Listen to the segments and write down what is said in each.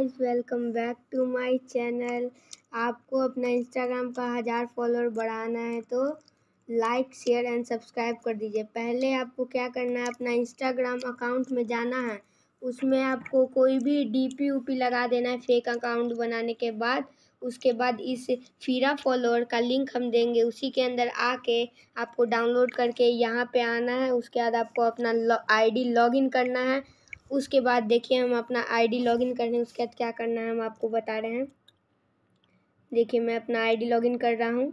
guys welcome back to my channel आपको अपना Instagram का हज़ार फॉलोअर बढ़ाना है तो लाइक शेयर एंड सब्सक्राइब कर दीजिए पहले आपको क्या करना है अपना इंस्टाग्राम अकाउंट में जाना है उसमें आपको कोई भी डीपी पी लगा देना है फेक अकाउंट बनाने के बाद उसके बाद इस फीरा फॉलोअर का लिंक हम देंगे उसी के अंदर आके आपको डाउनलोड करके यहाँ पर आना है उसके बाद आपको अपना आई डी करना है उसके बाद देखिए हम अपना आईडी लॉगिन कर रहे हैं उसके बाद क्या करना है हम आपको बता रहे हैं देखिए मैं अपना आईडी लॉगिन कर रहा हूँ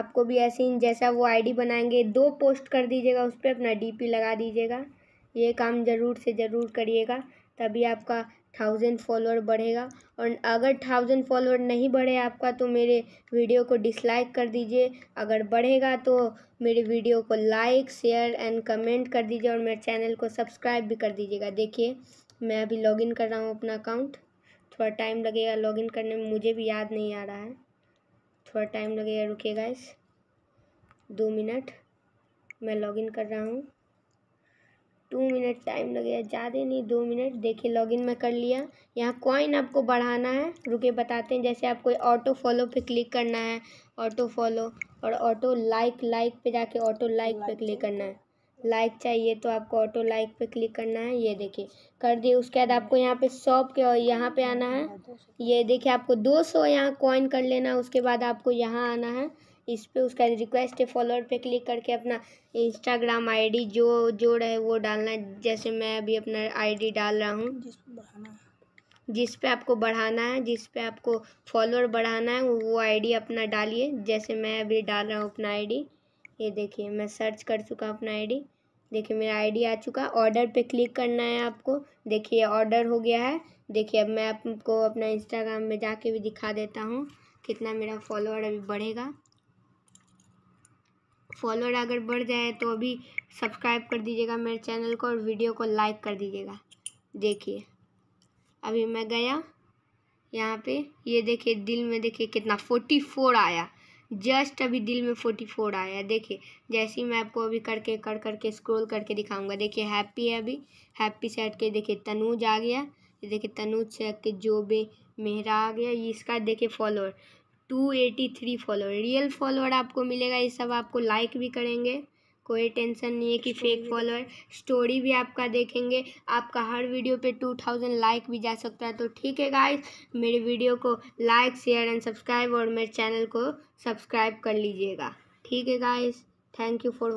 आपको भी ऐसे ही जैसा वो आईडी बनाएंगे दो पोस्ट कर दीजिएगा उस पर अपना डीपी लगा दीजिएगा ये काम ज़रूर से ज़रूर करिएगा तभी आपका थाउजेंड फॉलोअर बढ़ेगा और अगर थाउजेंड फॉलोअर नहीं बढ़े आपका तो मेरे वीडियो को डिसलाइक कर दीजिए अगर बढ़ेगा तो मेरे वीडियो को लाइक शेयर एंड कमेंट कर दीजिए और मेरे चैनल को सब्सक्राइब भी कर दीजिएगा देखिए मैं अभी लॉगिन कर रहा हूँ अपना अकाउंट थोड़ा टाइम लगेगा लॉगिन करने में मुझे भी याद नहीं आ रहा है थोड़ा टाइम लगेगा रुकेगा इस दो मिनट मैं लॉगिन कर रहा हूँ मिनट टाइम लगेगा ज़्यादा नहीं दो मिनट देखिए लॉगिन में कर लिया यहाँ कॉइन आपको बढ़ाना है रुके बताते हैं जैसे आपको ऑटो फॉलो पे क्लिक करना है ऑटो फॉलो और ऑटो लाइक लाइक पे जाके ऑटो लाइक पे क्लिक करना है लाइक चाहिए तो आपको ऑटो लाइक पे क्लिक करना है ये देखिए कर दिए उसके बाद आपको यहाँ पे शॉप के और यहाँ पे आना है ये देखिए आपको दो सौ यहाँ कॉइन कर लेना उसके बाद आपको यहाँ आना है इस पर उसका रिक्वेस्ट है फॉलोअर पे क्लिक करके अपना इंस्टाग्राम आईडी जो जोड़ है वो डालना है जैसे मैं अभी अपना आईडी डाल रहा हूँ जिस पे आपको बढ़ाना है जिस पे आपको फॉलोअर बढ़ाना है वो आईडी अपना डालिए जैसे मैं अभी डाल रहा हूँ अपना आईडी ये देखिए मैं सर्च कर चुका हूँ अपना आईडी देखिए मेरा आईडी आ चुका ऑर्डर पे क्लिक करना है आपको देखिए ऑर्डर हो गया है देखिए अब मैं आपको अपना इंस्टाग्राम में जाके भी दिखा देता हूँ कितना मेरा फॉलोअर अभी बढ़ेगा फॉलोअर अगर बढ़ जाए तो अभी सब्सक्राइब कर दीजिएगा मेरे चैनल को और वीडियो को लाइक कर दीजिएगा देखिए अभी मैं गया यहाँ पे ये देखिए दिल में देखिए कितना फोर्टी फोर आया जस्ट अभी दिल में फोर्टी फोर आया देखिए जैसे ही मैं आपको अभी करके कर करके स्क्रॉल करके दिखाऊंगा देखिए हैप्पी है अभी हैप्पी से हट के देखिए तनूज आ गया ये देखिए तनूज से हट के जो भी मेहरा आ गया इसका देखिए follower two eighty three follower real follower आपको मिलेगा ये सब आपको लाइक भी करेंगे कोई टेंशन नहीं है कि फेक फॉलोअर स्टोरी भी आपका देखेंगे आपका हर वीडियो पे टू थाउजेंड लाइक भी जा सकता है तो ठीक है गाइस मेरे वीडियो को लाइक शेयर एंड सब्सक्राइब और मेरे चैनल को सब्सक्राइब कर लीजिएगा ठीक है गाइस थैंक यू फॉर